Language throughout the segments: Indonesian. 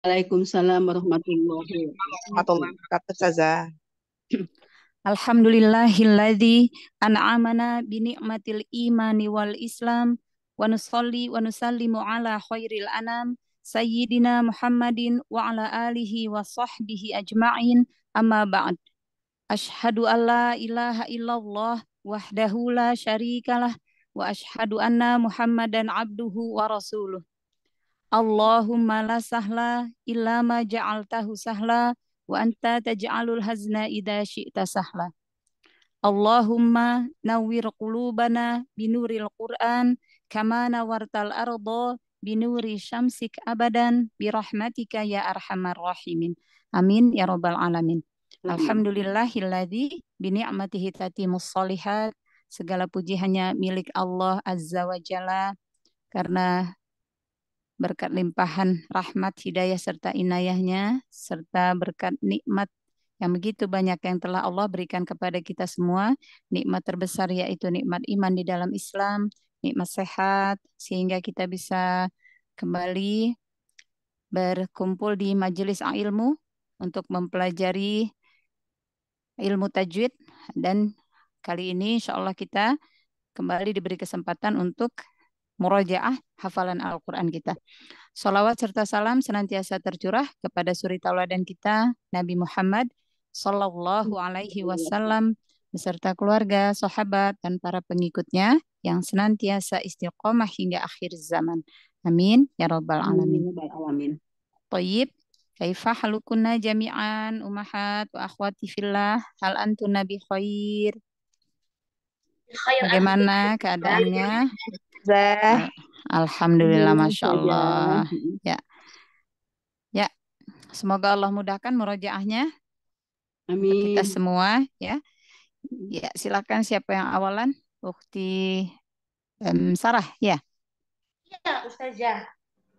Waalaikumsalam warahmatullahi wabarakatuh. Saza. Alhamdulillahilladzi an'amana bi ni'matil imani wal islam wa nusalli wa nusallimu ala khairil anam sayyidina Muhammadin wa ala alihi wa sahbihi ajma'in amma ba'd. Ashhadu an la ilaha illallah wahdahu la syarikalah wa ashhadu anna Muhammadan abduhu wa rasuluh. Allahumma la sahla illa ma ja'altahu sahla wa anta taj'alul hazna idha syi'ta sahla. Allahumma nawwir qulubana binuril Qur'an kama nawartal arda binuri syamsik abadan birahmatika ya arhamar rahimin. Amin ya rabbal alamin. Hmm. Alhamdulillahilladzi bini'matihi tatimus solihat. Segala puji hanya milik Allah Azza wa Jalla karena berkat limpahan rahmat, hidayah, serta inayahnya, serta berkat nikmat yang begitu banyak yang telah Allah berikan kepada kita semua. Nikmat terbesar yaitu nikmat iman di dalam Islam, nikmat sehat, sehingga kita bisa kembali berkumpul di majelis ilmu untuk mempelajari ilmu tajwid dan kali ini insya Allah kita kembali diberi kesempatan untuk murojaah hafalan Al-Quran kita. Salawat serta salam senantiasa tercurah kepada suri tauladan kita, Nabi Muhammad Sallallahu Alaihi Wasallam, beserta keluarga, sahabat, dan para pengikutnya yang senantiasa istiqomah hingga akhir zaman. Amin. Ya Rabbal Alamin. Ya Amin. Toyib. Kaifa halukunna jami'an umahat wa akhwati fillah hal antun nabi khair. Bagaimana keadaannya? Zah. Ah, Alhamdulillah, hmm, masya Allah. Iya. Ya, ya. Semoga Allah mudahkan merojaahnya. Amin. Kita semua, ya. Hmm. Ya, silakan siapa yang awalan? bukti um, Sarah, ya. Ya, Ustazah.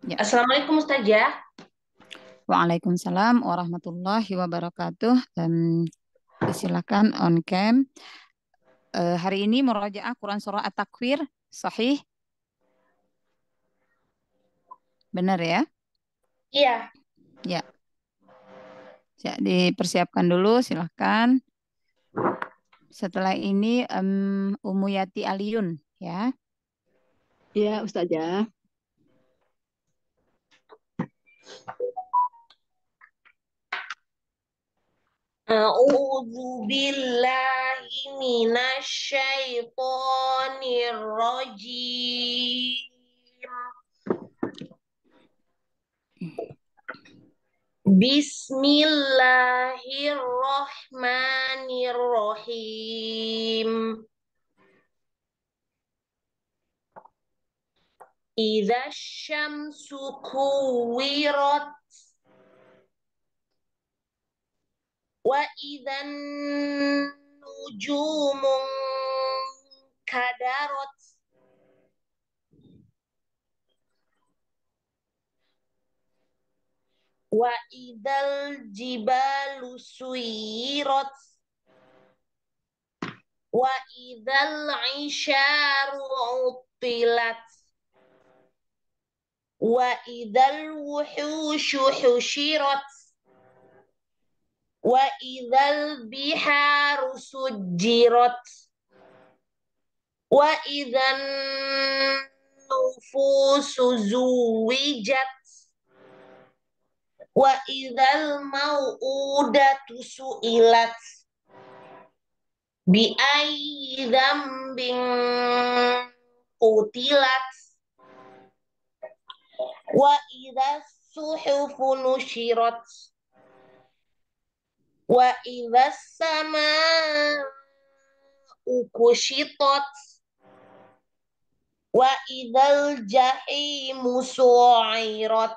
Ya. Assalamualaikum Ustazah. Waalaikumsalam warahmatullahi wabarakatuh. Um, silakan on cam. Uh, hari ini meraja'ah Quran surah At-Takwir, sahih Benar ya? Iya. Ya. Ya, dipersiapkan dulu silahkan. Setelah ini um, Umuyati Aliun ya. Iya, Ustazah. Ya. A'udzu billahi rajim. Bismillahirrohmanirrohim. Idza syamsu kuwirat wa idzan nujumun kadarat وإذا الجبال سيرت وإذا العشار عطلت وإذا الوحوش حشرت وإذا البحار سجرت وإذا النفوس زوجت Wa idal mau'udatu su'ilat bi dzambin qutilat wa idza suhufu nushirat wa idza sama kushitat wa idzal jahimu su'irat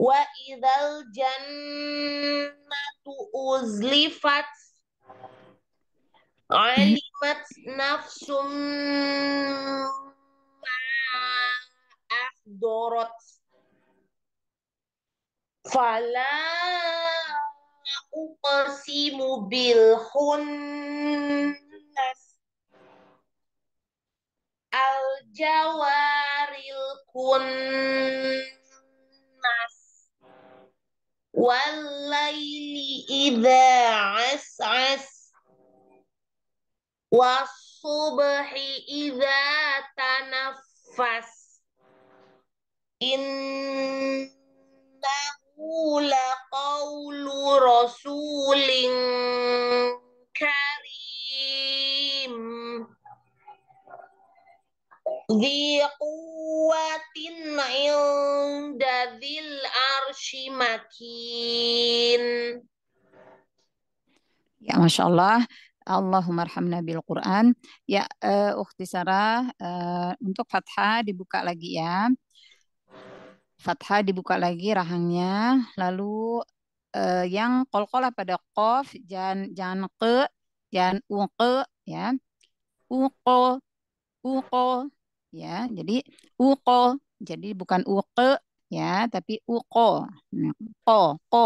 Wa idal jannatu uzlifat alimat nafsum ma'ahdorot fala uqsimu bil hunnas al jawaril kunnas والليل إذا عسعس والصبح إذا تنفس إنه لقول رسول di kuatin inda dhil arshi Ya, Masya Allah. Allahumma arhamna bil Quran. Ya, uh, Sarah, eh, untuk fathah dibuka lagi ya. Fathah dibuka lagi rahangnya. Lalu uh, yang kolkola pada kof, jangan jangan ke, jangan uke ya. uke uke ya. Jadi uko, jadi bukan uke ya, tapi uko. ko, nah, ko.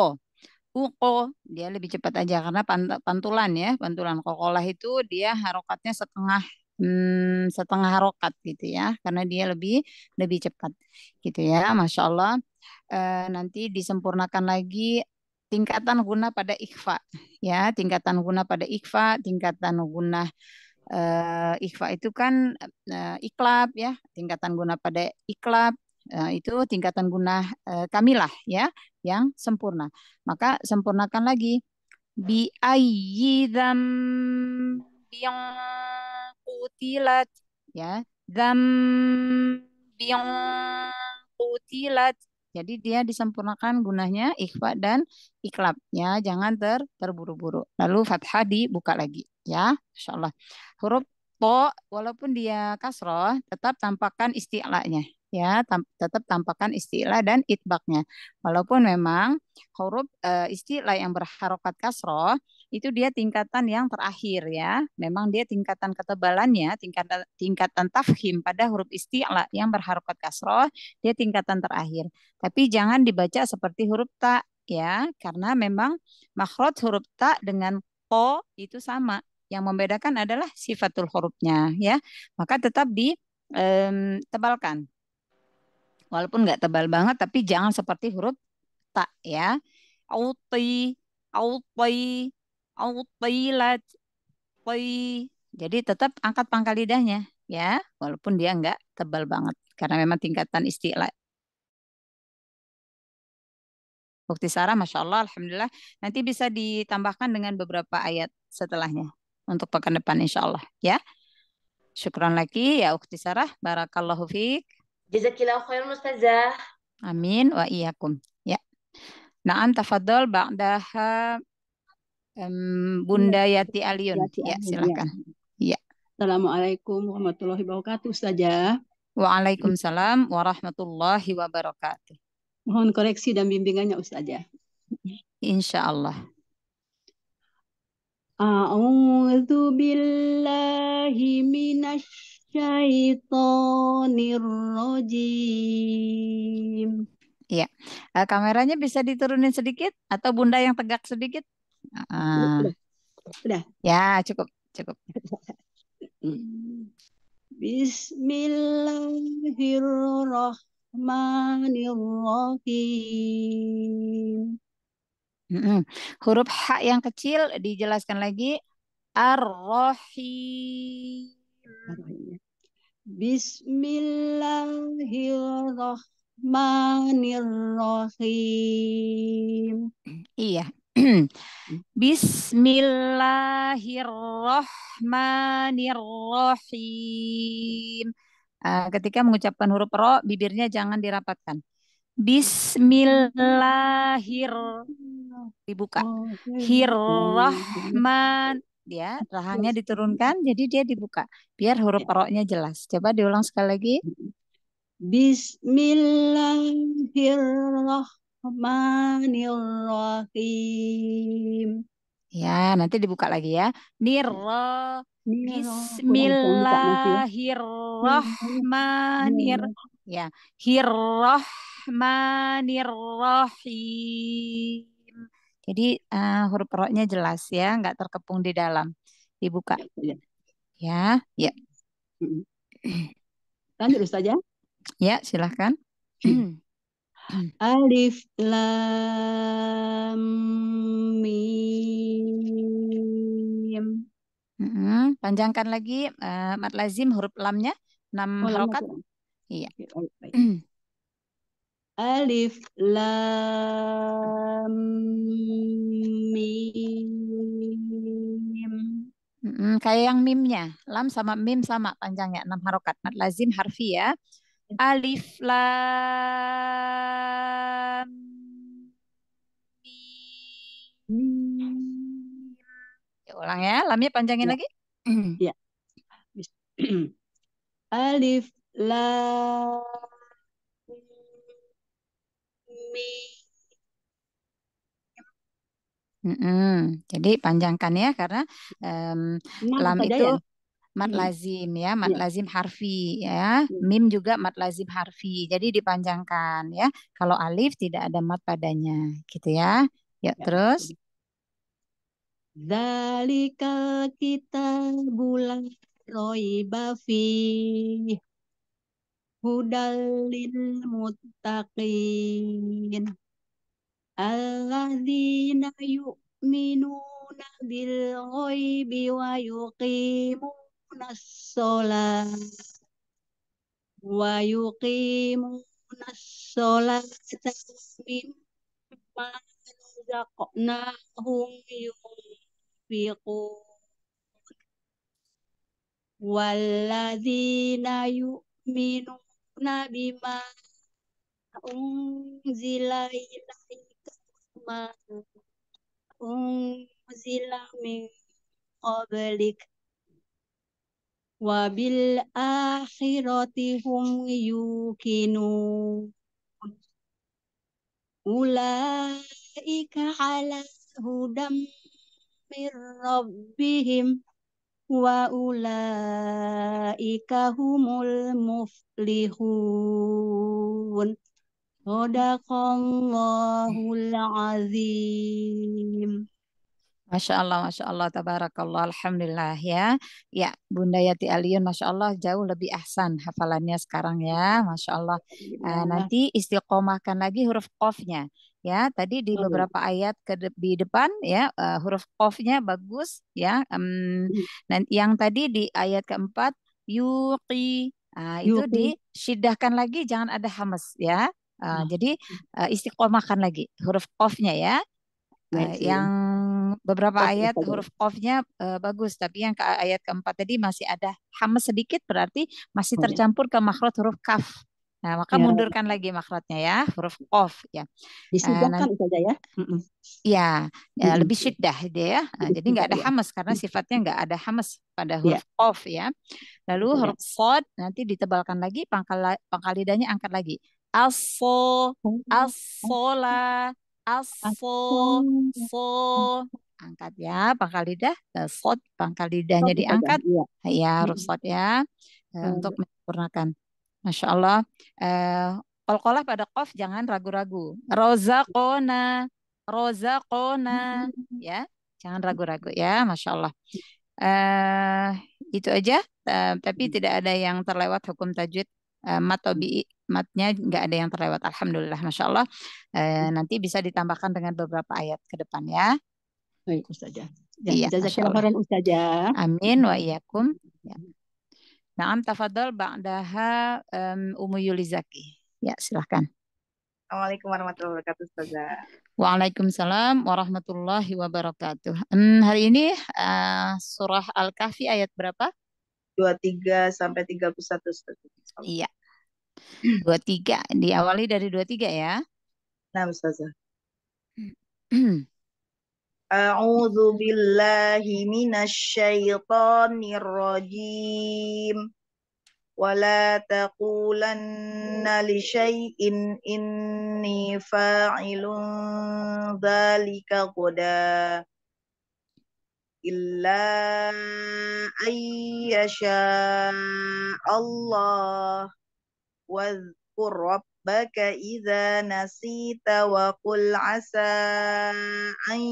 Uko dia lebih cepat aja karena pantulan ya, pantulan kokolah itu dia harokatnya setengah hmm, setengah harokat gitu ya karena dia lebih lebih cepat gitu ya masya Allah e, nanti disempurnakan lagi tingkatan guna pada ikhfa, ya tingkatan guna pada ikhfa, tingkatan guna eh, ikhfa itu kan eh, iklab ya, tingkatan guna pada iklab uh, itu tingkatan guna eh, kamilah ya yang sempurna. Maka sempurnakan lagi bi ayyidam biyong kutilat ya dam biyong kutilat. Jadi dia disempurnakan gunanya ikhfa dan iklab ya, jangan ter terburu-buru. Lalu fathah dibuka lagi ya, insya Allah. Huruf to walaupun dia kasroh tetap tampakkan istilahnya ya tam tetap tampakkan istilah dan itbaknya walaupun memang huruf e, eh, istilah yang berharokat kasroh itu dia tingkatan yang terakhir ya memang dia tingkatan ketebalannya tingkatan tingkatan tafhim pada huruf istilah yang berharokat kasroh dia tingkatan terakhir tapi jangan dibaca seperti huruf ta ya karena memang makhluk huruf ta dengan to itu sama yang membedakan adalah sifatul hurufnya ya. Maka tetap ditebalkan. Walaupun nggak tebal banget tapi jangan seperti huruf ta ya. Auti, auti, autilat, pai. Jadi tetap angkat pangkal lidahnya ya, walaupun dia nggak tebal banget karena memang tingkatan istilah Bukti Sarah, Masya Allah, Alhamdulillah. Nanti bisa ditambahkan dengan beberapa ayat setelahnya untuk pekan depan insya Allah ya. Syukran lagi ya Ukti Sarah. Barakallahu fiik. Jazakillahu khairan Ustazah. Amin wa iyakum. Ya. Na'am tafadhol ba'daha um, Bunda iya, Yati Aliun. ya, silakan. Iya. Ya. Assalamualaikum warahmatullahi wabarakatuh Ustazah. Waalaikumsalam warahmatullahi wabarakatuh. Mohon koreksi dan bimbingannya Ustazah. Insya Allah. أعوذ ah, um, أعوذ بالله من الشيطان الرجيم Iya, uh, kameranya bisa diturunin sedikit atau bunda yang tegak sedikit. Uh, Udah. Ya, cukup, cukup. Bismillahirrahmanirrahim. Huruf H yang kecil dijelaskan lagi. Ar-Rahim. Bismillahirrahmanirrahim. Iya. Bismillahirrahmanirrahim. Eh, ketika mengucapkan huruf ro, bibirnya jangan dirapatkan. Bismillahir dibuka. Hirrahman ya rahangnya diturunkan jadi dia dibuka biar huruf ya. roknya jelas coba diulang sekali lagi Bismillahirrahmanirrahim ya nanti dibuka lagi ya nirro Bismillahirrahmanir ya hirrahmanirrahim jadi uh, huruf roknya jelas ya, nggak terkepung di dalam. Dibuka. Ya. Ya. ya. Lanjut Ustazah. Ya, silahkan. Alif lam mim. Panjangkan lagi uh, mat lazim huruf lamnya enam oh, harokat. Iya. Alif lam mim. Mm, kayak yang mimnya, lam sama mim sama panjangnya enam harokat. Mat lazim harfi ya. Alif lam mim. Ya, ulang ya, lamnya panjangin ya. lagi. Ya. Alif lam Mei. Mm-mm. Jadi panjangkan ya karena um, lam itu mat lazim ya, mat yeah. lazim harfi ya, mim juga mat lazim harfi. Jadi dipanjangkan ya. Kalau alif tidak ada mat padanya, gitu ya. Ya, yeah. terus. Zalikal kita bulan roibafi hudalil muttaqin alladzina yu'minuna bil ghaibi wa yuqimuna as-salah wa yuqimuna as-salata mimma razaqnahum yunfiqun walladzina yu'minuna na bima unzila ilaika ma unzila min qablik wa bil akhirati hum yuqinun ulaika ala hudam min rabbihim wa ulaika humul muflihun. Sadaqallahul azim. Masya Allah, Masya Allah, Tabarakallah, Alhamdulillah ya. Ya, Bunda Yati Aliun, Masya Allah jauh lebih ahsan hafalannya sekarang ya, Masya Allah. Uh, iya. eh, nanti istiqomahkan lagi huruf kofnya ya tadi di beberapa ayat ke de di depan ya uh, huruf qafnya bagus ya um, dan yang tadi di ayat keempat yuqi uh, itu disidahkan lagi jangan ada hamas ya uh, oh. jadi uh, istiqomahkan lagi huruf qafnya ya uh, yang beberapa ayat huruf qafnya uh, eh, bagus, tapi yang ke ayat keempat tadi masih ada hamas sedikit berarti masih hmm. tercampur ke makhluk huruf kaf. Nah, maka ya. mundurkan lagi makhluknya ya, huruf qaf ya. Eh, Disidahkan uh, saja ya. Mm -mm. Ya, ya lebih syiddah dia gitu ya. Nah, jadi nggak ada ya. hamas karena sifatnya nggak ada hamas pada iya. huruf ya. qaf ya. Lalu iya. huruf sod nanti ditebalkan lagi pangkal pangkal lidahnya angkat lagi. Aso, oh, asola, aso, so, angkat ya pangkal lidah eh, sod pangkal lidahnya diangkat iya. iya ya harus sod ya hmm. untuk menyempurnakan masya Allah eh, kol-kolah pada kof jangan ragu-ragu rozakona rozakona hmm. ya jangan ragu-ragu ya masya Allah eh, itu aja eh, tapi tidak ada yang terlewat hukum tajwid eh, matobi matnya nggak ada yang terlewat alhamdulillah masya Allah eh, nanti bisa ditambahkan dengan beberapa ayat ke depan ya Baik, Ustazah. Ya, iya, jazakallahu khairan Ustazah. Amin wa iyakum. Ya. Naam tafadhal ba'daha um, Umu Yulizaki. Ya, silahkan. Assalamualaikum warahmatullahi wabarakatuh, Ustazah. Waalaikumsalam warahmatullahi wabarakatuh. Hmm, hari ini uh, surah Al-Kahfi ayat berapa? 23 sampai 31, Ustazah. Iya. 23 diawali dari 23 ya. Nah, Ustazah. A'udzu billahi minasyaitonir rajim. ولا تقولن لشيء إني فاعل ذلك غدا إلا أن يشاء الله واذكر ربك rabbaka idza nasita wa qul asa an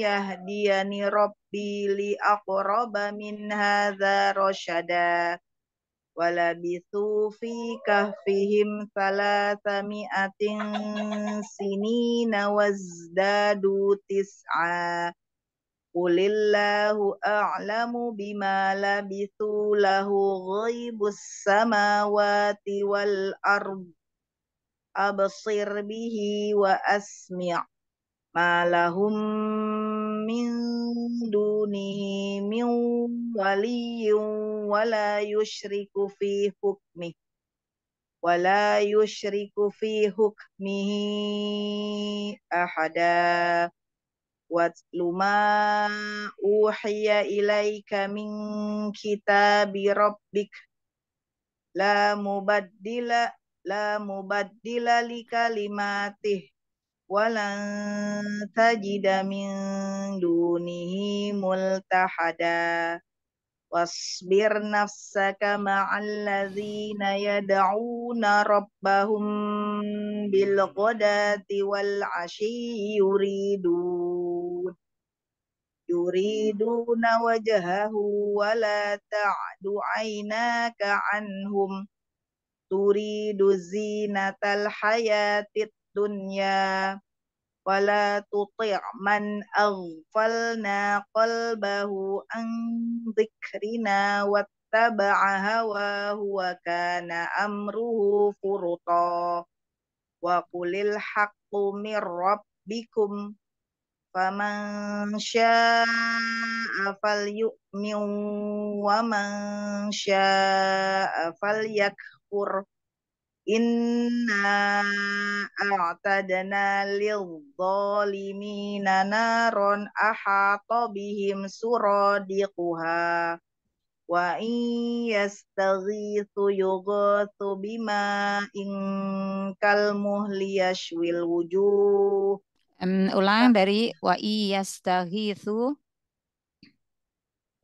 yahdiyani rabbi li aqraba min hadza rasyada walabithu fi kahfihim thalatha mi'atin sinina wazdadu tis'a Qulillahu a'lamu bima labithu lahu ghaibus samawati wal ardu absir bihi wa asmi' ma lahum min dunihi min waliyyin wala yushriku fi hukmi wala yushriku fi hukmihi ahada watlu ma uhiya ilaika min kitabi rabbik la mubaddila la mubaddila li kalimatih walan tajida min dunihi multahada wasbir nafsaka ma'al yad'una rabbahum bil ghadati wal ashi yuridun yuriduna wajhahu wala ta'du 'ainaka anhum turidu zinatal hayatid dunya wala tuti' man aghfalna qalbahu an dhikrina wattaba'a hawahu wa kana amruhu furta wa qulil haqqu mir rabbikum faman syaa'a falyu'min wa man syaa'a falyakfur syukur Inna a'tadna lil zalimina naron ahata bihim suradiquha wa in yastaghithu yughathu bima in kal yashwil wujuh um, ulang dari wa in yastaghithu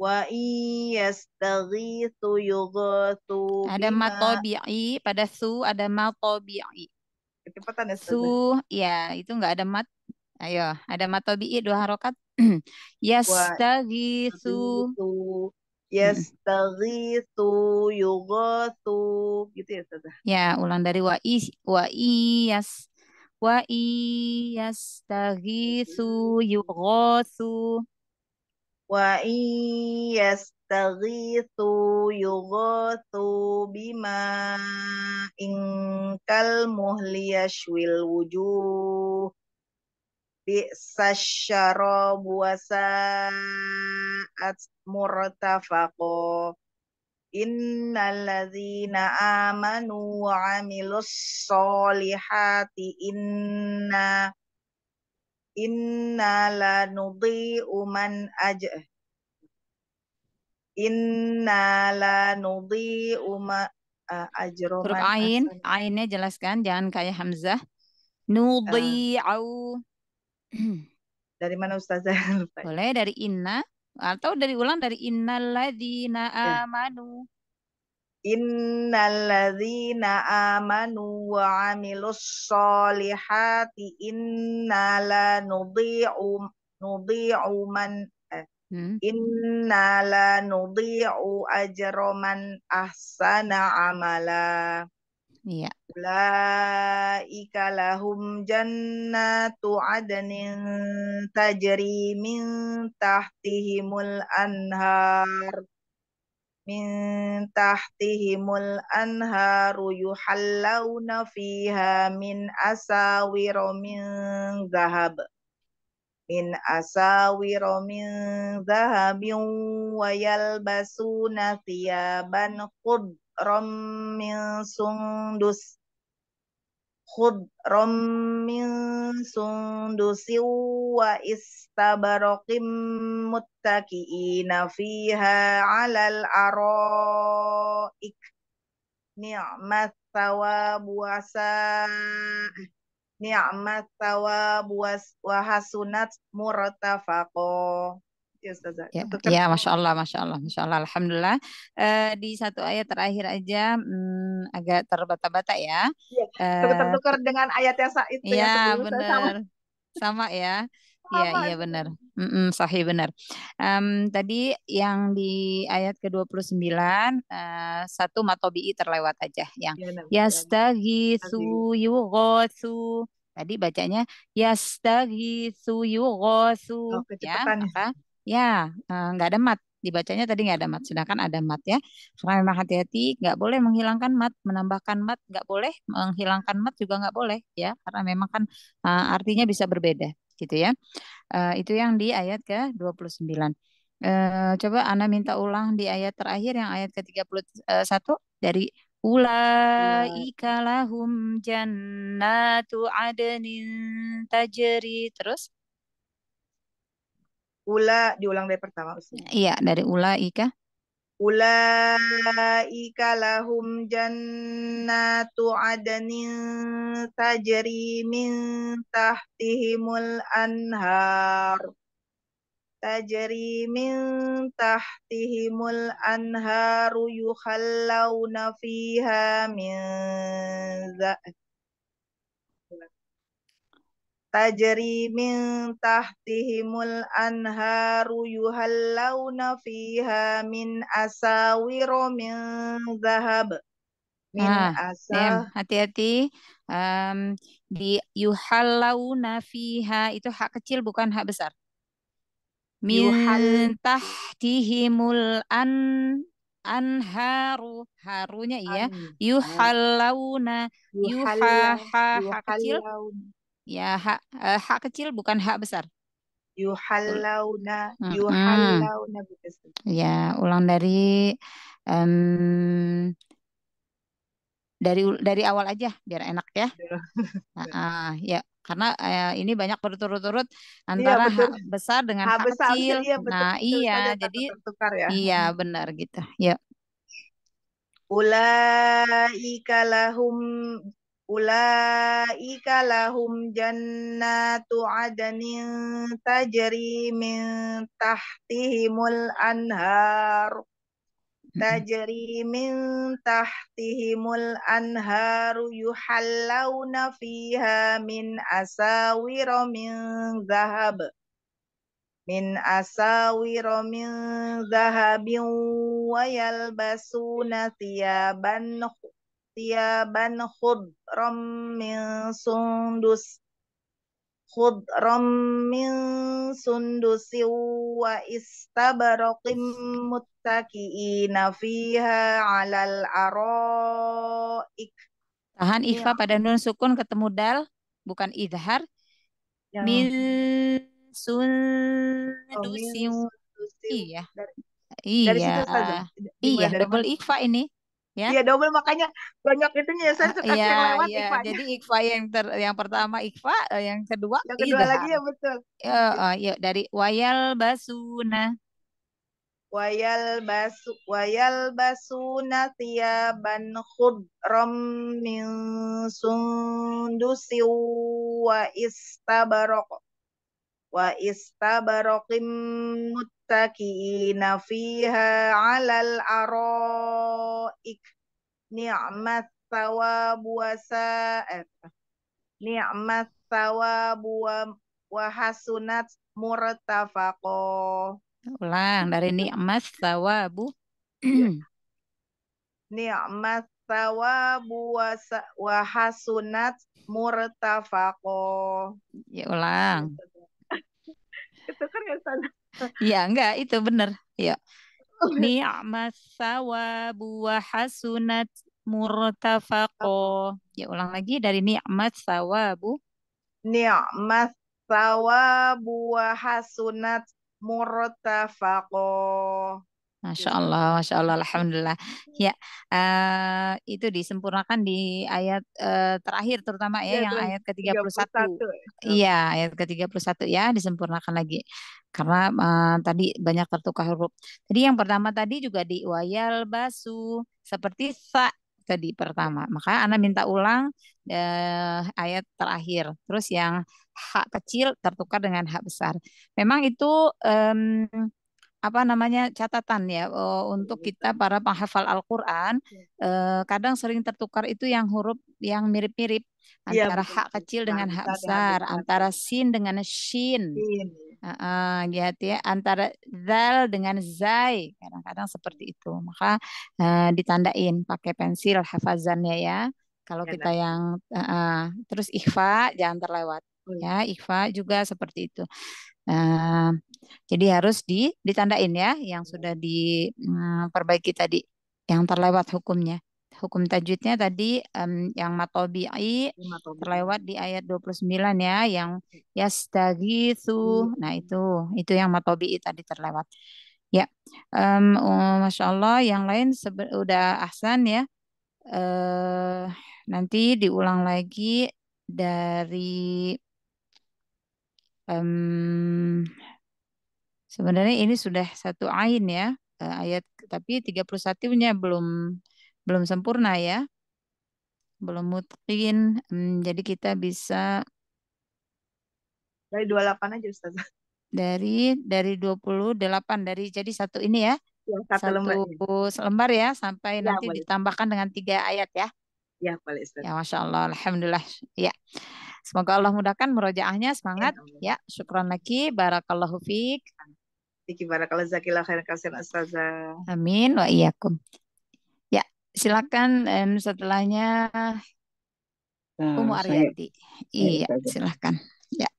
Wa yogurt yughathu Ada matobi'i pada su ada matobi'i Kecepatan ya Su ya itu enggak ada mat. Ayo, ada matobi'i dua harokat. yastaghithu yogurt yughathu gitu ya Ustazah. Ya, ulang dari wa i wa i yas wa i yastaghithu yughathu wa yastaghithu yughathu bima in kal muhli yashwil wujuh bi sasyarabu wasa'at murtafaqo Innal ladzina amanu wa 'amilus solihati inna inna la nudhi'u man aja eh. inna la nudhi'u ma uh, eh, ajro huruf ain ainnya jelaskan jangan kayak hamzah nudhi'u uh. dari mana ustazah ya. boleh dari inna atau dari ulang dari inna innalladzina ya. amanu Innaladzina amanu wa amilus solihati inna la nudhi'u nudhi'u man eh, hmm? inna la nudhi'u ajra man ahsana amala. Iya. Ulaika lahum jannatu adnin tajri min tahtihimul anhar min tahtihimul anharu yuhallawna fiha min asawir min zahab min asawir min zahabin wa yalbasuna thiyaban khudram min sundus khudram min sundusi wa istabarokim muttaqiina fiha 'alal aroik ni'mat thawabu wasa ni'mat thawabu wa hasunat murtafaqo ya Ustazah. Ya, ya Masya Allah, Masya Allah, Masya Allah, Alhamdulillah. Uh, di satu ayat terakhir aja um, agak terbata-bata ya. Iya, uh, tukar dengan ayat yang saat itu. Iya, benar. Sama. sama ya. Iya, iya benar. Mm -mm, sahih benar. Um, tadi yang di ayat ke-29 uh, satu matobi'i terlewat aja yang ya, yastaghisu tadi bacanya yastaghisu yughatsu oh, ya, ya. Ya, eh, nggak ada mat. Dibacanya tadi nggak ada mat. Sedangkan ada mat ya. Karena memang hati-hati, nggak boleh menghilangkan mat, menambahkan mat nggak boleh, menghilangkan mat juga nggak boleh ya. Karena memang kan uh, artinya bisa berbeda gitu ya. Uh, itu yang di ayat ke 29. Uh, coba Ana minta ulang di ayat terakhir yang ayat ke-31 dari Ulaika lahum jannatu adenin tajeri terus Ula diulang dari pertama. Ustaz. Iya, dari ula ika. Ula Ika lahum jannatu adanin tajri min tahtihimul anhar. Tajri min tahtihimul anharu yukhallawna fiha min za'at tajri min tahtihimul anharu yuhallawna fiha min asawiru min zahab min ah, asal hati-hati um, di yuhallawna fiha itu hak kecil bukan hak besar min yuhal... tahtihimul an anharu harunya iya yuhallawna yuha yuhallawna. hak kecil Ya, hak eh, hak kecil bukan hak besar. Yuhallawna, hmm. yuhallawna Ya, ulang dari um, dari dari awal aja biar enak ya. Nah, uh, ya karena uh, ini banyak berturut-turut iya, antara ya, hak besar dengan hak, besar, kecil. ya betul, nah, betul, iya jadi tertukar ya. Iya, benar gitu. Ya. Ulaika lahum Ulaika lahum jannatu adanin tajri min tahtihimul anhar. Tajri min tahtihimul anharu yuhallawna fiha min asawira min zahab. Min asawira min zahabin wa yalbasuna thiyaban tiaban khudram min sundus khudram min sundusin wa istabaraqim muttaqiina fiha 'alal araik Tahan ifa ya. pada nun sukun ketemu dal bukan idhar ya. min sundusin oh, iya dari, iya dari situ saja. Ah. iya double ifa ini ya. Iya double makanya banyak itunya ya, saya ah, suka ya, yang lewat Ikhfa. Iya. Jadi Ikhfa yang ter, yang pertama Ikhfa, eh, yang kedua yang kedua idhar. lagi ya betul. Yo, oh, yuk dari wayal basuna. Wayal basu wayal basuna tiaban khudram min sundusi wa istabarok wa istabarokim muttaqiina fiha alal arok ulaik ni'mat thawab wa sa'at eh, ni'mat thawab wa, wa hasunat murtafaqo ulang dari ni'mat thawabu ya. ni'mat thawabu wa, wa hasunat murtafaqo ya ulang itu kan, kan ya sana ya enggak itu benar ya Ni'mas thawabu wa hasunat murtafaqo. Ya ulang lagi dari ni'mat thawabu. Ni'mat thawabu wa hasunat murtafaqo. Masya iya. Allah, Masya Allah, Alhamdulillah. Iya. Ya, uh, itu disempurnakan di ayat uh, terakhir terutama ya, iya, ya yang ayat ke-31. Iya, ayat ke-31 ya, disempurnakan lagi. Karena uh, tadi banyak tertukar huruf. Jadi yang pertama tadi juga di wayal basu, seperti sa tadi pertama. Maka Ana minta ulang uh, ayat terakhir. Terus yang hak kecil tertukar dengan hak besar. Memang itu... Um, apa namanya catatan ya uh, untuk iya, kita para penghafal Al-Qur'an uh, kadang sering tertukar itu yang huruf yang mirip-mirip iya, antara ya, hak kecil nah, dengan hak besar, antara sin dengan shin. Uh, uh, ya antara zal dengan zai kadang-kadang seperti itu maka uh, ditandain pakai pensil hafazannya ya kalau kita yang uh, uh, terus ikhfa jangan terlewat Oh ya Ikhfa juga seperti itu. Nah, jadi harus di, ditandain ya yang iya. sudah diperbaiki mmm, hmm, tadi yang terlewat hukumnya. Hukum tajwidnya tadi um, yang matobi'i terlewat di ayat 29 ya yang yastagitsu. Iya. Nah, itu itu yang matobi'i tadi terlewat. Ya. Um, um, Masya Allah yang lain sudah ahsan ya. Uh, nanti diulang lagi dari um, sebenarnya ini sudah satu ain ya eh, ayat tapi 31-nya belum belum sempurna ya. Belum mungkin. Um, jadi kita bisa dari 28 aja Ustaz. Dari dari 28 dari jadi satu ini ya. ya satu, satu lembar, ya sampai ya, nanti boleh. ditambahkan dengan tiga ayat ya. Ya, boleh Ustaz. Ya, Masya Allah. Alhamdulillah. Ya. Semoga Allah mudahkan merojaahnya semangat. Ya, syukron lagi. Barakallahu fiik. Iki barakallahu zakillah khairan kasir astazah. Amin wa iyakum. Ya, silakan um, setelahnya nah, Umu Aryati. iya, iya silakan. Ya.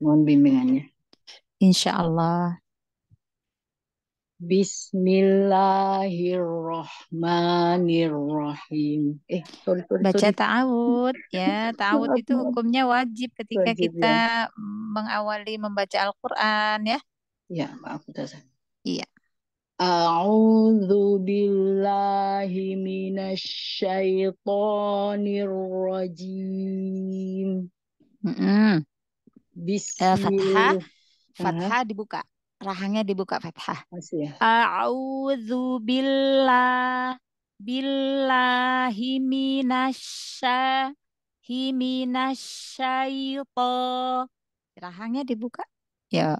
Mohon bimbingannya. Insya Allah. Bismillahirrahmanirrahim. Eh, sorry, sorry, Baca ta'awud ya. Ta'awud itu ya. hukumnya wajib ketika wajib, kita ya. mengawali membaca Al-Qur'an ya. Ya, maaf Ustazah. Iya. A'udzu billahi minasyaitonir rajim. Mm eh, Bismillah. Fathah, fathah dibuka rahangnya dibuka fathah. Ya. A'udzu billah billahi minasya himinasyaiton. Rahangnya dibuka. Ya.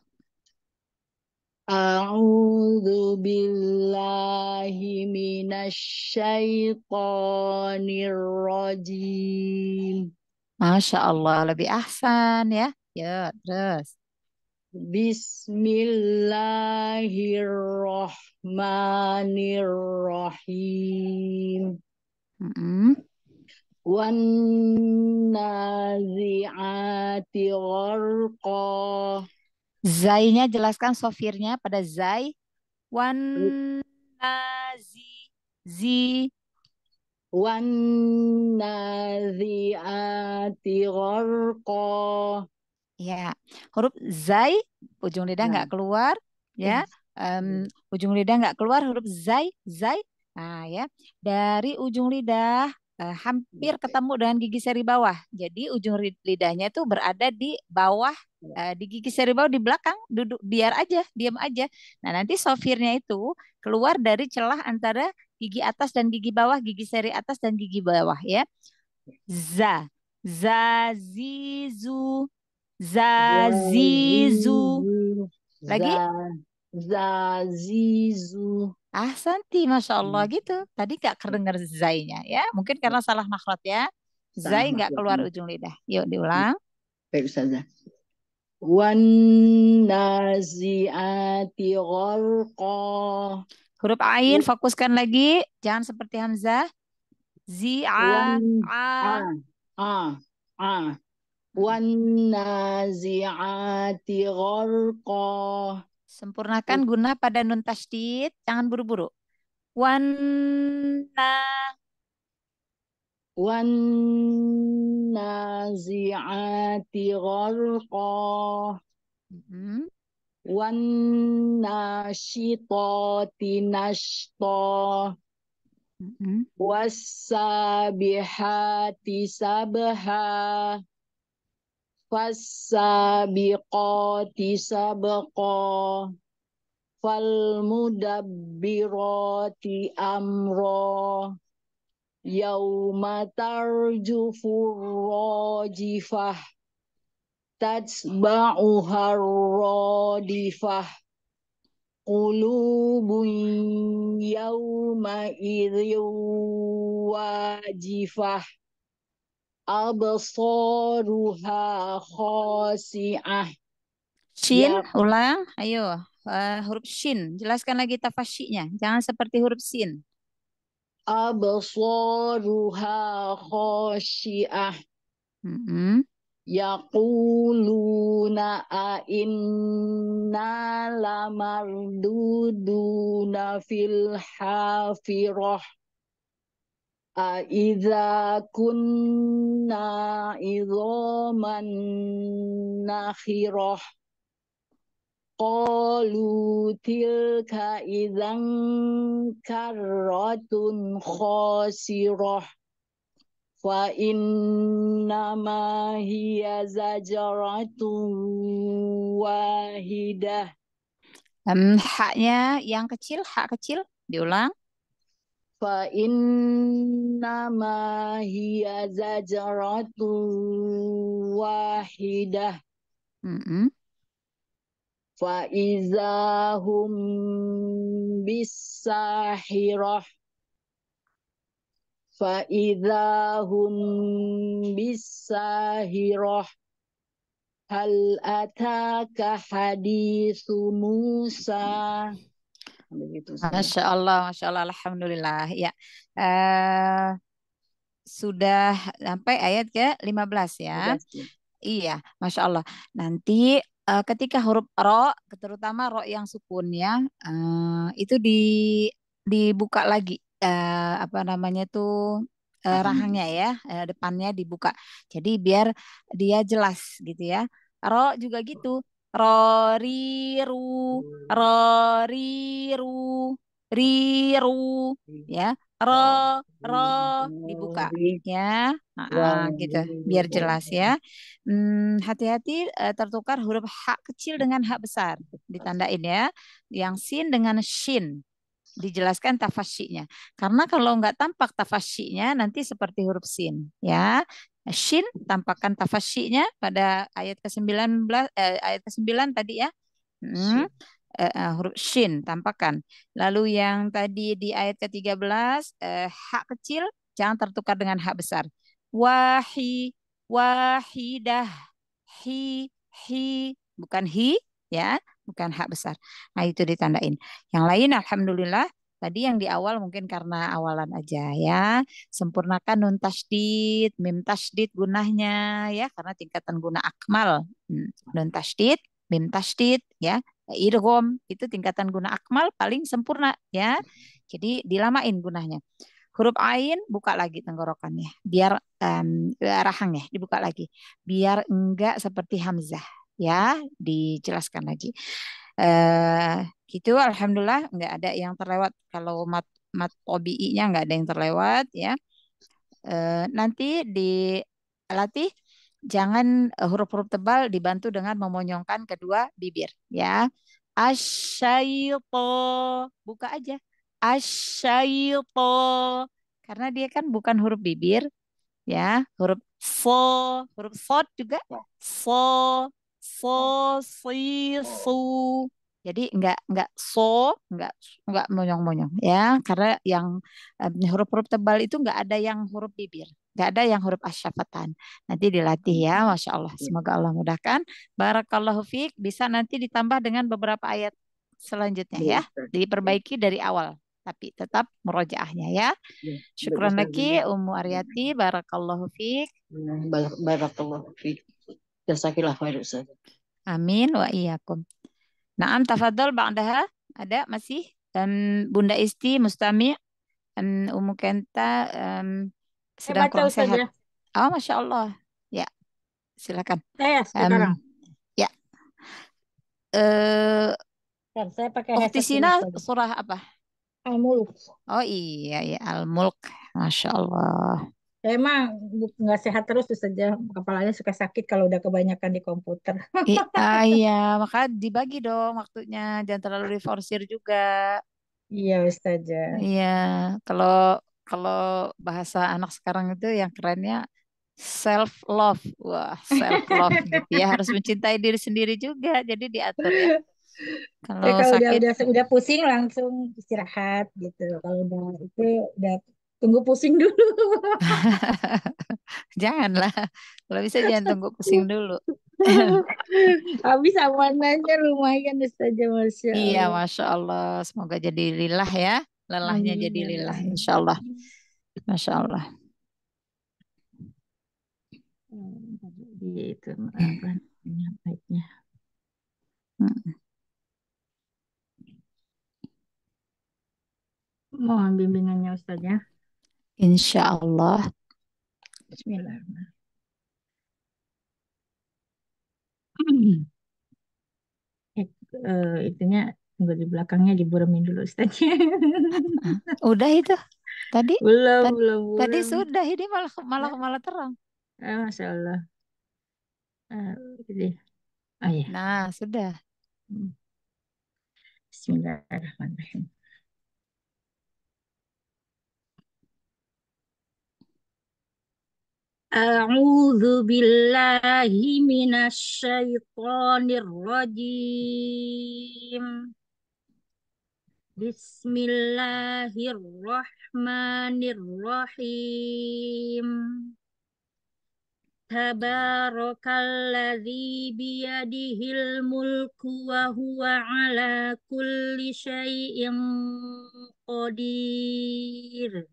A'udzu billahi minasyaitonir rajim. Masya Allah, lebih ahsan ya. Ya, terus. Bismillahirrahmanirrahim. Mm -hmm. Wan nazi'ati gharqa. Zainya jelaskan sofirnya pada zai. Wan nazi zi wan nazi'ati gharqa. Ya, huruf zai ujung lidah nggak keluar, ya. Um, ujung lidah nggak keluar huruf zai, zai. Nah, ya. Dari ujung lidah uh, hampir ketemu dengan gigi seri bawah. Jadi ujung lidahnya itu berada di bawah uh, di gigi seri bawah di belakang, duduk biar aja, diam aja. Nah, nanti sofirnya itu keluar dari celah antara gigi atas dan gigi bawah, gigi seri atas dan gigi bawah, ya. Za, za, zizu, Zazizu. Lagi? Zazizu. ah Santi Masya Allah hmm. gitu. Tadi gak kedenger zainya ya. Mungkin karena salah makhluk ya. Zai nggak keluar ya. ujung lidah. Yuk diulang. Baik Ustazah. Wan naziati ghalqa. Huruf ain fokuskan lagi, jangan seperti hamzah. zia a a a a Wanazi'ati gharqa. Sempurnakan guna pada nun tasdid, jangan buru-buru. Wanna Wanazi'ati gharqa. Mm -hmm. Wanashitati fassabiqati sabqa fal mudabbirati amra yawma tarjufu rajifah tatsba'u harradifah qulubun yawma idhiyu wajifah absaruha khasi'ah. Shin, ya. ulang. Ayo, uh, huruf shin. Jelaskan lagi tafasyiknya. Jangan seperti huruf sin. Absaruha khasi'ah. Mm -hmm. Yaquluna a'inna lamarduduna fil hafirah. أَإِذَا كُنَّا عِظَامًا نَخِرَةً قَالُوا تِلْكَ إِذًا كَرَّةٌ خَاسِرَةٌ فإنما هي hiya zajaratun Um, haknya yang kecil, hak kecil diulang fa inna ma hiya zajaratu wahidah mm -hmm. fa izahum fa idahum bisahirah hal atakah hadis musa begitu. Masya Allah, masya Allah, alhamdulillah. Ya, uh, sudah sampai ayat ke 15 ya. 15, ya. Iya, masya Allah. Nanti uh, ketika huruf ro, terutama ro yang sukun ya, uh, itu di dibuka lagi uh, apa namanya tuh rahangnya ya, depannya dibuka. Jadi biar dia jelas gitu ya. Ro juga gitu. Rori ru, hmm. rori ru, ri ru, ya. Ro, ro dibuka, ya. Ah, gitu, biar ya. jelas ya. hati hmm, hati-hati eh, tertukar huruf hak kecil dengan hak besar, ditandain ya. Yang sin dengan shin, dijelaskan tafasinya. Karena kalau nggak tampak tafasinya, nanti seperti huruf sin, ya. Shin tampakkan tafasyinya pada ayat ke-19 eh, ayat ke-9 tadi ya. Hmm. Uh, uh, huruf shin tampakkan. Lalu yang tadi di ayat ke-13 uh, eh, hak kecil jangan tertukar dengan hak besar. Wahi wahidah hi hi bukan hi ya, bukan hak besar. Nah, itu ditandain. Yang lain alhamdulillah Tadi yang di awal mungkin karena awalan aja ya. Sempurnakan nun tasdid, mim tasdid gunanya ya karena tingkatan guna akmal. Hmm, nun tasdid, mim tasdid ya. Irgom itu tingkatan guna akmal paling sempurna ya. Hmm. Jadi dilamain gunanya Huruf ain buka lagi tenggorokannya. Biar um, ya dibuka lagi. Biar enggak seperti hamzah ya, dijelaskan lagi eh gitu alhamdulillah nggak ada yang terlewat kalau mat mat OBI-nya nggak ada yang terlewat ya eh, nanti di latih jangan eh, huruf-huruf tebal dibantu dengan memonyongkan kedua bibir ya asyaito buka aja asyaito karena dia kan bukan huruf bibir ya huruf fo huruf sod juga fo so si jadi nggak nggak so nggak nggak monyong monyong ya karena yang eh, huruf-huruf tebal itu nggak ada yang huruf bibir nggak ada yang huruf asyafatan nanti dilatih ya masya Allah iya. semoga Allah mudahkan barakallahu fiq bisa nanti ditambah dengan beberapa ayat selanjutnya iya, ya iya. diperbaiki dari awal tapi tetap merojaahnya ya. ya Syukran lagi Umu Aryati barakallahu fiqh. Barakallahu fiqh. Jazakillah khair Ustaz. Amin wa iyakum. Naam tafadhal ba'daha. Ada masih? Dan Bunda Isti, Mustami, um, Umu Kenta, um, sedang ya, kurang sehat. Ya. Oh, Masya Allah. Ya, silakan. Saya sekarang. Um, ya. Eh, uh, saya pakai Sina surah apa? Al-Mulk. Oh iya, ya Al-Mulk. Masya Allah saya emang nggak sehat terus tuh saja kepalanya suka sakit kalau udah kebanyakan di komputer I, ah, iya maka dibagi dong waktunya jangan terlalu diforsir juga iya saja iya kalau kalau bahasa anak sekarang itu yang kerennya self love wah self love gitu ya harus mencintai diri sendiri juga jadi diatur ya kalau, ya, kalau sakit udah udah pusing langsung istirahat gitu kalau udah itu udah tunggu pusing dulu. Janganlah. Kalau bisa jangan tunggu pusing dulu. Habis aja lumayan saja Masya iya, Allah. Iya Masya Allah. Semoga jadi lillah ya. Lelahnya Amin. jadi ya lillah Insya Allah. Masya Allah. itu baiknya. mohon bimbingannya Ustaz ya. Insya Allah. Bismillahirrahmanirrahim. Itu uh, eh, itunya tunggu di belakangnya diburemin dulu Ustaz. Udah itu. Tadi belum, tadi, belum, Tadi sudah ini malah malah eh. malah terang. Eh, Masya Allah. Uh, ini. Oh, iya. Nah, sudah. Hmm. Bismillahirrahmanirrahim. A'udzu billahi minasyaitonir rajim. Bismillahirrahmanirrahim. Tabarakalladzi biyadihil mulku wa huwa ala kulli syai'in qadir.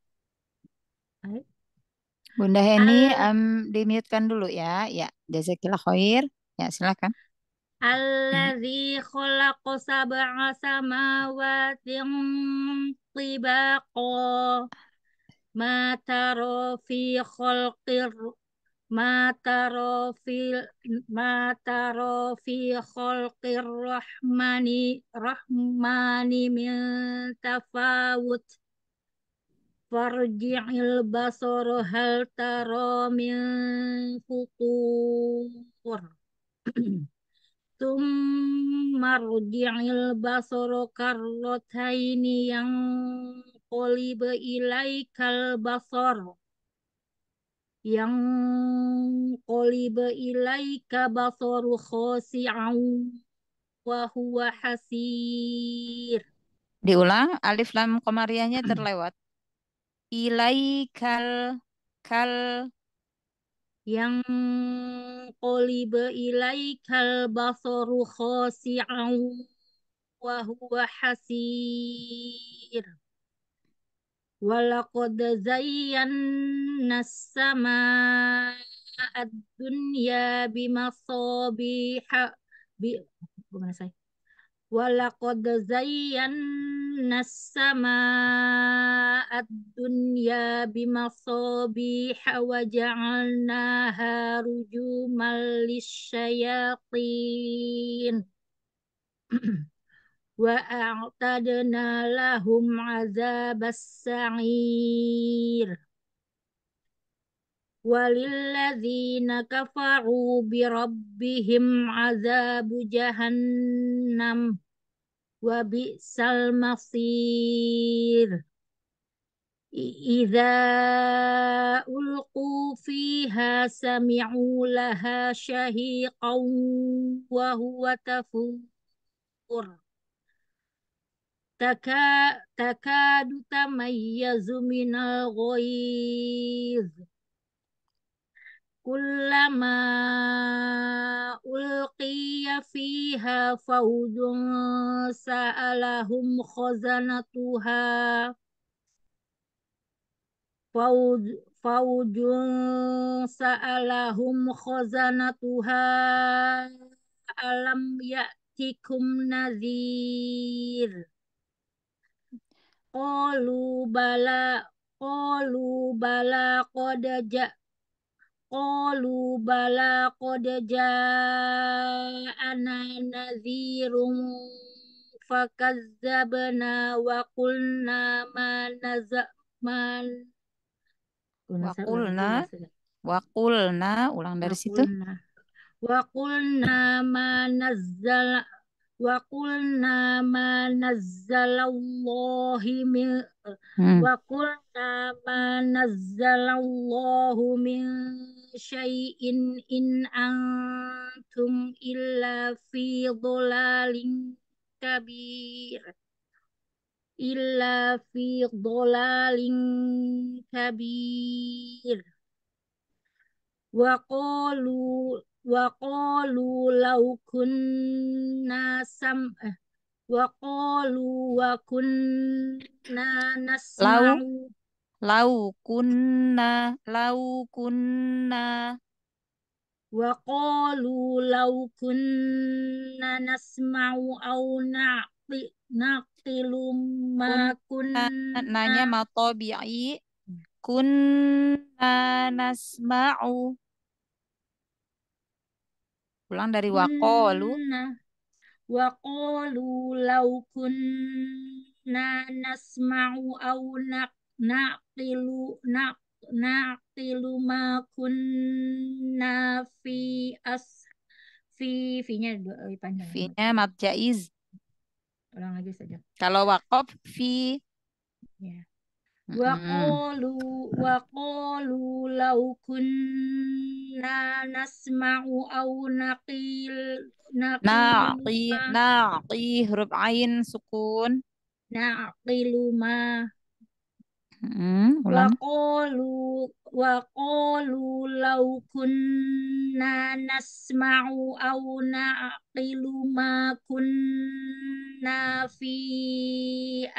Bunda Heni um, dimute dulu ya. Ya, jazakillah khair. Ya, silakan. Allazi khalaqa sab'a samawati tibaqo ma taru fi khalqir ma taru fi ma taru fi khalqir rahmani rahmani min tafawut Farji'il basoro hal taro min futur. Tumma rji'il basoro karrotaini yang qoliba ilaikal basor. Yang qoliba ilaika basoru khosi'an wa huwa hasir. Diulang, alif lam komarianya terlewat ilaikal kal yang qaliba ilaikal basaru khasi'an wa huwa hasir walaqad zayyana as samaaa ad-dunya bimasabiha bi gimana saya Walaqad zayyana as-samaa'a ad-dunya bimasabiha wa ja'alnaha rujuman lisyayatin. wa a'tadna lahum azabas sa'ir. وللذين كفروا بربهم عذاب جهنم وبئس المصير إذا ألقوا فيها سمعوا لها شهيقا وهو تفور تكاد تميز من الغيظ kullama ulqiya fiha fawjun sa'alahum khazanatuha fawj fawjun sa'alahum khazanatuha alam ya'tikum nazir qalu bala qalu bala qad ja' Qalu bala qad ja'ana nadhirum fakazzabna wa qulna ma naza wa qulna wa qulna ulang dari situ wa qulna ma nazzala wa qulna ma nazzalallahu min hmm. wa qulna ma nazzalallahu min syai'in in antum illa fi dhalalin kabir illa fi dhalalin kabir wa qalu wa qalu law kunna sam eh wa qalu wa kunna nasma'u law kunna law kunna wa qalu law kunna nasma'u aw na'ti naqtilu ma kunna nanya ma tabi'i kunna nasma'u Pulang dari wako lu. Hmm, nah. Waqalu law kunna nasma'u aw naqilu naqilu ma kunna fi as fi fi-nya dua lebih panjang. Fi-nya mat jaiz. Ulang lagi saja. Kalau Wakop fi ya. Wakolu, qalu wa qalu law kunna nasma'u aw naqil naqil naqil huruf ain sukun naqilu ma Hmm, wa qalu wa qalu law kunna nasma'u aw naqilu ma kunna fi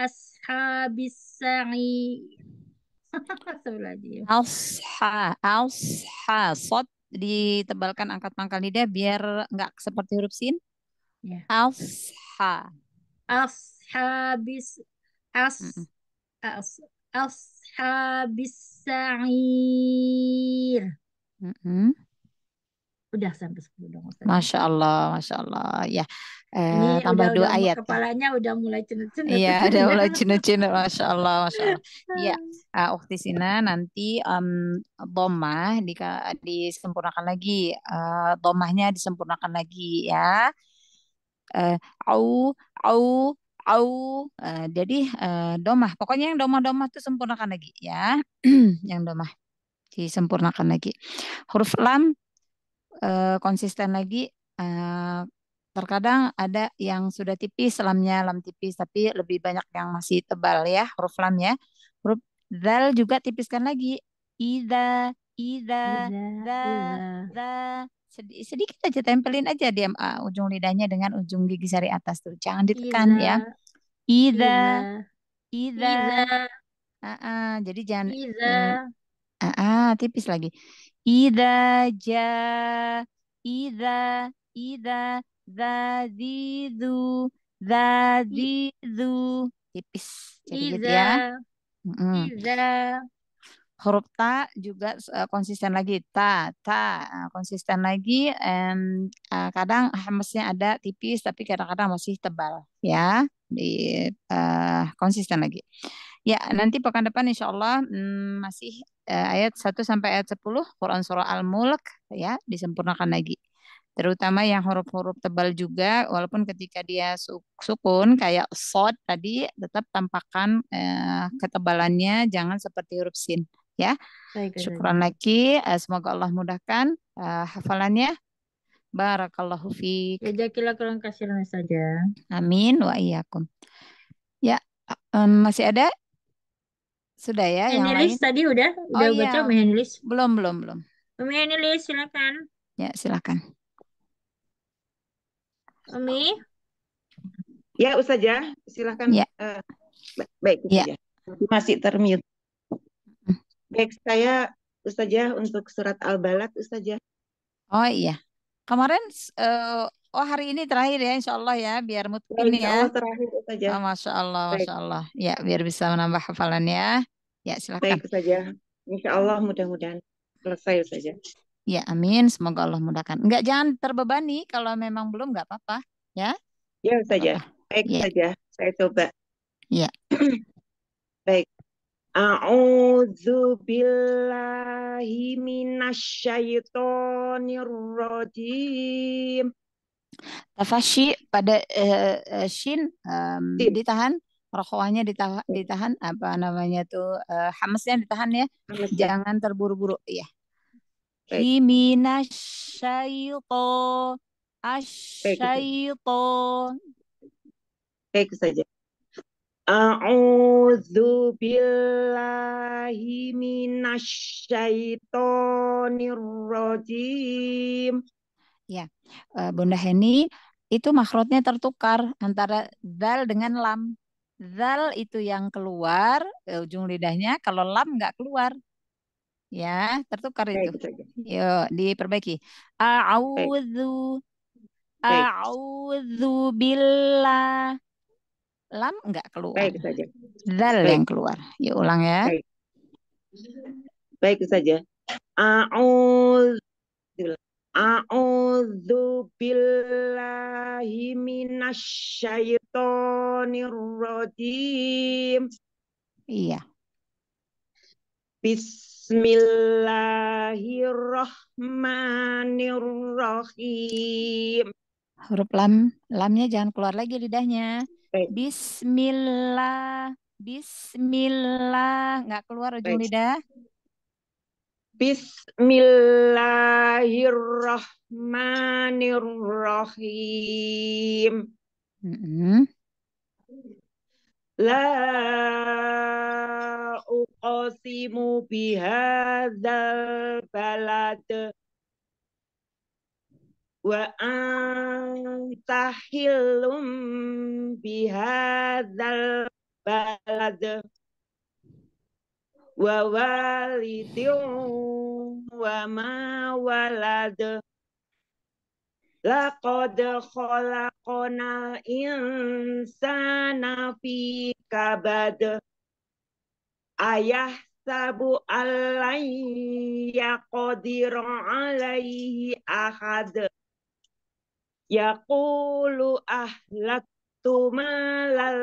as ashabis sa'i. Ausha, ausha, sod ditebalkan angkat pangkal lidah biar nggak seperti huruf sin. Ya. Ausha. Ashabis as mm -mm. as ashabis sa'ir. Mm -mm. Udah sampai 10 dong. Ustaz. Masya Allah, Masya Allah. Ya, eh, tambah udah, dua udah, ayat. Kepalanya udah mulai cenut-cenut. Iya, udah mulai cenut-cenut. Masya Allah, Masya Allah. Iya, uh, Ukti Sina nanti um, domah di, disempurnakan lagi. Uh, eh, domahnya disempurnakan lagi ya. Uh, au, au, au. Uh, jadi uh, domah. Pokoknya yang domah-domah itu sempurnakan lagi ya. yang domah disempurnakan lagi. Huruf lam uh, konsisten lagi. Uh, terkadang ada yang sudah tipis lamnya lam tipis tapi lebih banyak yang masih tebal ya huruf lam ya huruf dal juga tipiskan lagi ida ida da da Sedi sedikit aja tempelin aja di uh, ujung lidahnya dengan ujung gigi sari atas tuh jangan ditekan ida. ya ida ida, ida. Uh -uh. jadi jangan ida. Uh, uh, tipis lagi Ida ja, ida, ida, zadidu, zadidu. Tipis. Jadi gitu ya. Mm. Ida. Huruf ta juga uh, konsisten lagi. Ta, ta. Eh, konsisten lagi. and uh, eh, kadang hamasnya ada tipis tapi kadang-kadang masih tebal. Ya. Di, uh, konsisten lagi. Ya, nanti pekan depan insya Allah hmm, masih eh, ayat 1 sampai ayat 10 Quran Surah Al-Mulk ya disempurnakan lagi. Terutama yang huruf-huruf tebal juga, walaupun ketika dia sukun kayak sod tadi tetap tampakkan eh, ketebalannya, jangan seperti huruf sin ya. Syukuran lagi, eh, semoga Allah mudahkan eh, hafalannya. Barakallahu fiik. Jazakallahu khairan kasiran saja. Amin wa iyyakum. Ya, um, masih ada sudah ya Henry yang lain. lain? tadi udah udah oh, baca iya. Belum, belum, belum. Umi Henry silakan. Ya, silakan. Umi. Ya, usaha silakan. Ya. Uh, baik, ya. ya. Masih termute. Baik, saya usaha untuk surat Al-Balad, usaha Oh iya. Kemarin uh, Oh hari ini terakhir ya Insya Allah ya biar mutkin ya. Insya Allah ya. terakhir saja. Oh, Masya Allah, Baik. Masya Allah. Ya biar bisa menambah hafalan ya. Ya silakan. Baik saja. Insya Allah mudah-mudahan selesai saja. Ya amin. Semoga Allah mudahkan. Enggak jangan terbebani kalau memang belum enggak apa-apa ya. Ya saja. Baik ya. saja. Saya coba. Ya. Baik. A'udzu billahi minasyaitonir rajim. Tafashi pada uh, uh, shin um, ditahan rokhawahnya ditahan, ditahan apa namanya tuh uh, eh, hamasnya ditahan ya. Hamas. Ya. Jangan terburu-buru ya. Himinasyaito asyaito. Baik saja. A'udzu billahi minasyaitonir rajim. Ya, eh, Bunda Heni itu makrotnya tertukar antara dal dengan lam. Dal itu yang keluar eh, ujung lidahnya, kalau lam nggak keluar. Ya, tertukar itu. Yo, diperbaiki. A'udzu A'udzu bila Lam nggak keluar. Baik Dal yang keluar. Yuk ulang ya. Baik, baik saja. A'udzu A'udzu billahi minasyaitonir rajim. Iya. Bismillahirrahmanirrahim. Huruf lam, lamnya jangan keluar lagi lidahnya. Bismillah, bismillah, nggak keluar ujung lidah. Bismillahirrahmanirrahim. La uqasimu bihadzal balad wa antahilum bihadzal balad wa walidin wa ma walad laqad khalaqna insana fi kabad ayah sabu alai ya qadir alaihi ahad yaqulu ahlaktu malal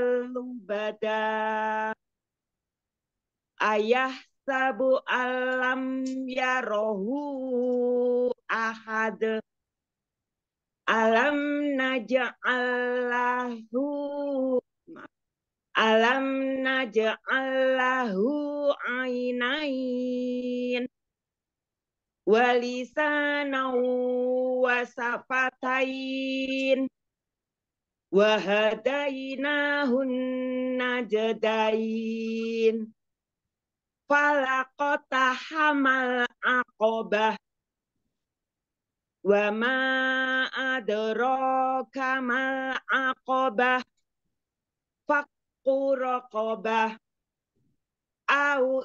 badah ayah sabu alam ya Rohu ahad alam naja'allahu alam naja'allahu ainain walisanau wasafatain wahadainahun najdain kota hamal akobah wa ma adro kamal akobah fakku rokobah au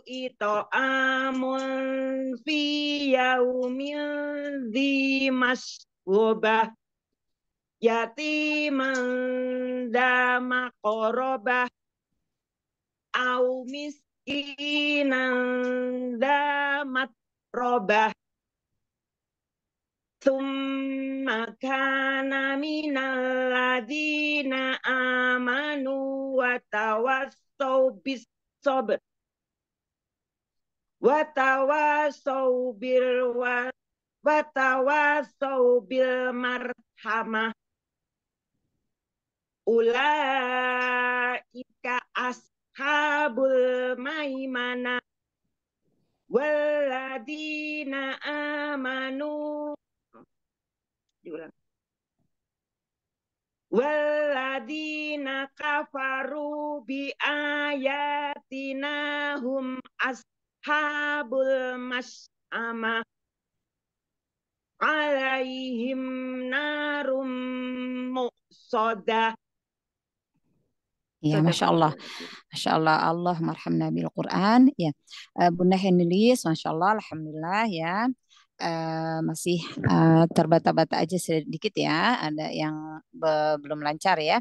amun fi yaumil di masgobah yatiman dama korobah au mis inandamat robah summa kana minal ladhina amanu wa tawassaw bis sabr wa tawassaw bil wa tawassaw bil marhamah ulaika ashabul maimana waladina amanu diulang waladina kafaru bi ayatina hum ashabul mas'ama alaihim narum muqsadah Ya, Masya Allah. Masya Allah, Allah marhamna bil Quran. Ya. Bunda henilis Masya Allah, Alhamdulillah ya. Uh, masih uh, terbata-bata aja sedikit ya, ada yang be belum lancar ya.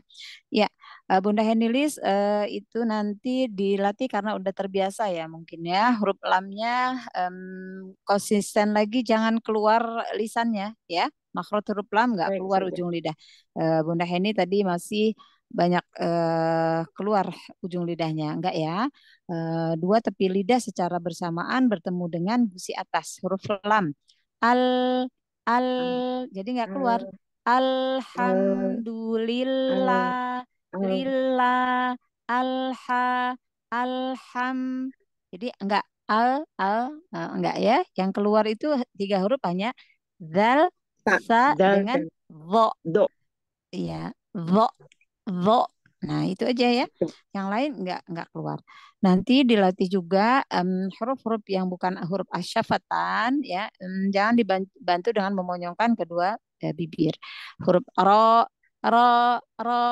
Ya, uh, Bunda Henilis uh, itu nanti dilatih karena udah terbiasa ya mungkin ya huruf lamnya um, konsisten lagi, jangan keluar lisannya ya. makro huruf lam nggak keluar ujung lidah. Uh, Bunda Heni tadi masih banyak eh, keluar ujung lidahnya, enggak ya? Eh, dua tepi lidah secara bersamaan bertemu dengan gusi atas huruf lam. Al al jadi enggak keluar. Alhamdulillah rilla, alha alham. Jadi enggak al al eh, enggak ya? Yang keluar itu tiga huruf hanya zal sa, dengan vo do. Iya, vo Vo. Nah, itu aja ya. Yang lain enggak nggak keluar. Nanti dilatih juga huruf huruf-huruf yang bukan huruf asyafatan ya. Um, jangan dibantu dengan memonyongkan kedua ya, bibir. Huruf ro, ro, ro,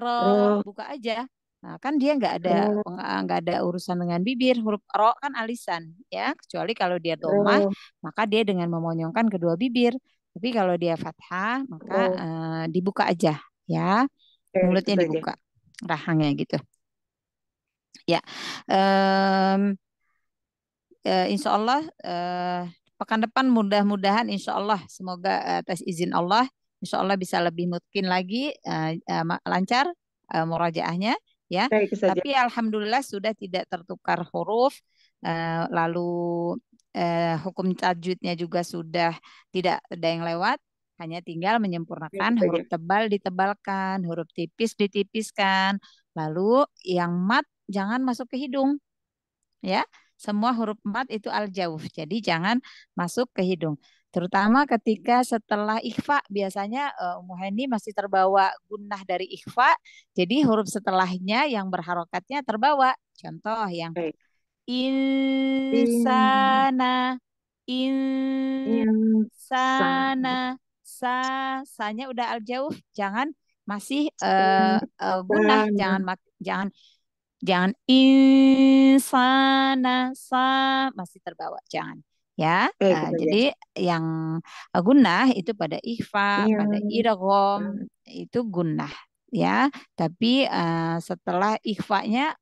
ro, buka aja. Nah, kan dia enggak ada eh, nggak ada urusan dengan bibir. Huruf ro kan alisan ya, kecuali kalau dia domah, maka dia dengan memonyongkan kedua bibir. Tapi kalau dia fathah, maka uh, dibuka aja ya mulutnya dibuka rahangnya gitu ya um, uh, insya Allah uh, pekan depan mudah-mudahan insya Allah semoga atas eh, izin Allah insya Allah bisa lebih mungkin lagi uh, uh, lancar uh, murajaahnya ya okay, tapi alhamdulillah sudah tidak tertukar huruf uh, lalu uh, hukum tajwidnya juga sudah tidak ada yang lewat hanya tinggal menyempurnakan iya, huruf iya. tebal ditebalkan, huruf tipis ditipiskan. Lalu yang mat jangan masuk ke hidung. Ya, semua huruf mat itu al jauh. Jadi jangan masuk ke hidung. Terutama ketika setelah ikhfa biasanya uh, masih terbawa gunnah dari ikhfa. Jadi huruf setelahnya yang berharokatnya terbawa. Contoh yang insana insana insana sa sanya udah al jauh jangan masih uh, uh, gunah iya. jangan jangan jangan insana sa masih terbawa jangan ya iya, eh, jadi ya. yang gunah itu pada ihfa ya. pada ya. itu gunah ya tapi uh, setelah ikhfanya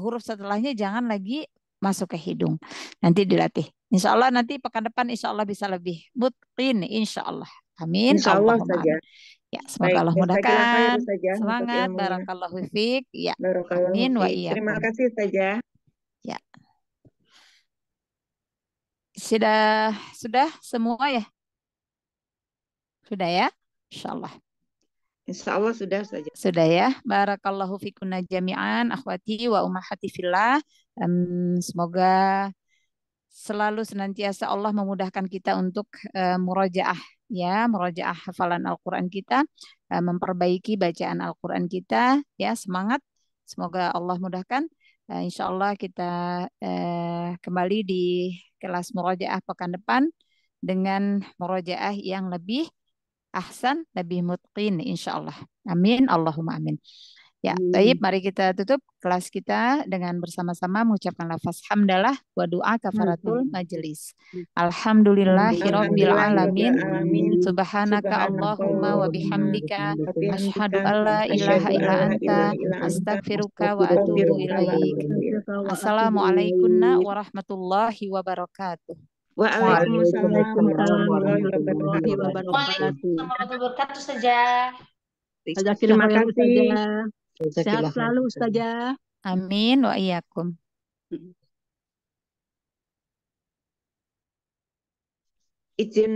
huruf setelahnya jangan lagi masuk ke hidung. Nanti dilatih. Insya Allah nanti pekan depan insya Allah bisa lebih mutin. insya ya, Allah. Amin. Insya Allah saja. Ya, semoga Baik, Allah mudahkan. Saja, Semangat, barakallahu fiik. Ya. Barakallahu Amin wa iya. Terima kasih saja. Ya. Sudah sudah semua ya? Sudah ya? Insyaallah. Insya Allah sudah saja. Sudah ya. Barakallahu fiqhuna jami'an akhwati wa umahati fillah. Um, semoga selalu senantiasa Allah memudahkan kita untuk uh, murojaah ya murojaah hafalan Al-Qur'an kita, uh, memperbaiki bacaan Al-Qur'an kita ya semangat semoga Allah mudahkan. Uh, insya Allah kita uh, kembali di kelas murojaah pekan depan dengan murojaah yang lebih ahsan, lebih mutqin insya Allah. Amin, Allahumma amin. Ya, hmm. baik. Mari kita tutup kelas kita dengan bersama-sama mengucapkan lafaz hamdalah wa doa kafaratul hmm. majelis. Hmm. Alhamdulillahirabbil alamin. Subhanaka Allahumma wa bihamdika Ashadu an la ilaha illa anta Astagfiruka wa atubu ilaik. Assalamualaikum warahmatullahi wabarakatuh. Waalaikumsalam warahmatullahi wabarakatuh. Waalaikumsalam warahmatullahi wabarakatuh saja. Terima kasih. Sehat selalu saja. Amin wa iyakum. Izin